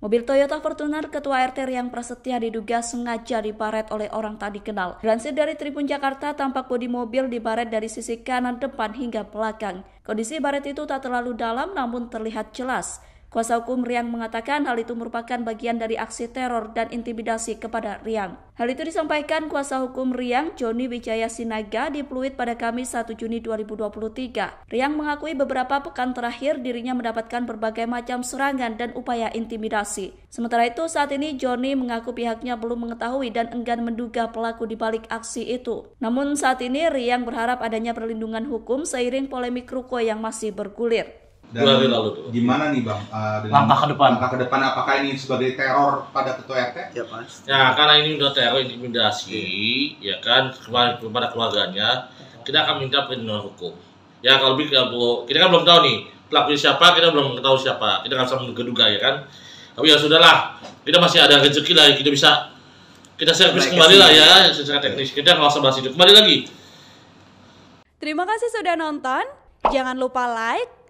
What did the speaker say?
Mobil Toyota Fortuner Ketua RT Riang Prasetya diduga sengaja diparet oleh orang tak dikenal. Dilansir dari Tribun Jakarta, tampak bodi mobil diparet dari sisi kanan depan hingga belakang. Kondisi baret itu tak terlalu dalam namun terlihat jelas. Kuasa hukum Riang mengatakan hal itu merupakan bagian dari aksi teror dan intimidasi kepada Riang. Hal itu disampaikan kuasa hukum Riang, Joni Wijaya Sinaga, di Pluit pada Kamis 1 Juni 2023. Riang mengakui beberapa pekan terakhir dirinya mendapatkan berbagai macam serangan dan upaya intimidasi. Sementara itu, saat ini Joni mengaku pihaknya belum mengetahui dan enggan menduga pelaku di balik aksi itu. Namun saat ini Riang berharap adanya perlindungan hukum seiring polemik ruko yang masih bergulir. Dan dua hari lalu tuh. Gimana nih bang? Uh, langkah ke depan. Langkah ke depan apakah ini sebagai teror pada ketua RT? Ya pasti. Ya karena ini udah teror intimidasi, yeah. ya kan kepada, kepada keluarganya, kita akan minta perlindungan hukum. Ya kalau lebih kita kan belum tahu nih pelaku siapa, kita belum tahu siapa, kita nggak sama menduga-duga ya kan. Tapi ya sudahlah, kita masih ada rezeki lah, kita bisa kita servis kembali lah ya secara teknis. Kita nggak usah bahas itu. Kembali lagi. Terima kasih sudah nonton. Jangan lupa like,